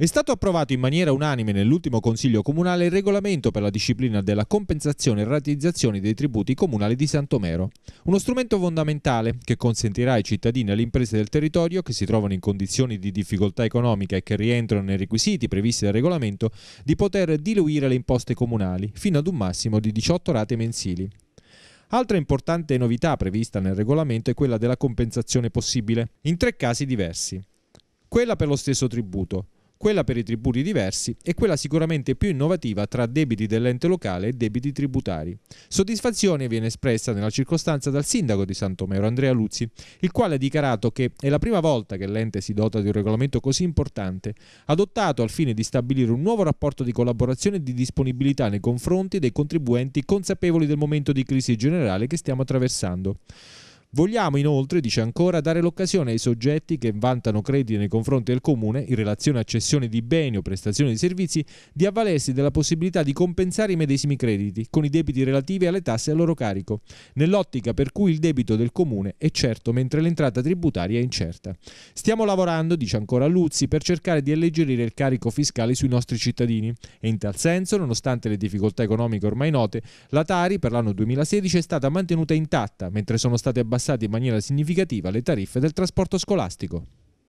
È stato approvato in maniera unanime nell'ultimo Consiglio Comunale il regolamento per la disciplina della compensazione e ratizzazione dei tributi comunali di Santomero, uno strumento fondamentale che consentirà ai cittadini e alle imprese del territorio che si trovano in condizioni di difficoltà economica e che rientrano nei requisiti previsti dal regolamento di poter diluire le imposte comunali fino ad un massimo di 18 rate mensili. Altra importante novità prevista nel regolamento è quella della compensazione possibile, in tre casi diversi. Quella per lo stesso tributo, quella per i tributi diversi e quella sicuramente più innovativa tra debiti dell'ente locale e debiti tributari. Soddisfazione viene espressa nella circostanza dal sindaco di Santomero, Andrea Luzzi, il quale ha dichiarato che è la prima volta che l'ente si dota di un regolamento così importante, adottato al fine di stabilire un nuovo rapporto di collaborazione e di disponibilità nei confronti dei contribuenti consapevoli del momento di crisi generale che stiamo attraversando. Vogliamo inoltre, dice ancora, dare l'occasione ai soggetti che vantano crediti nei confronti del Comune in relazione a cessione di beni o prestazioni di servizi di avvalersi della possibilità di compensare i medesimi crediti con i debiti relativi alle tasse a loro carico, nell'ottica per cui il debito del Comune è certo mentre l'entrata tributaria è incerta. Stiamo lavorando, dice ancora Luzzi, per cercare di alleggerire il carico fiscale sui nostri cittadini e in tal senso, nonostante le difficoltà economiche ormai note, la Tari per l'anno 2016 è stata mantenuta intatta, mentre sono state abbastanza abbassate in maniera significativa le tariffe del trasporto scolastico.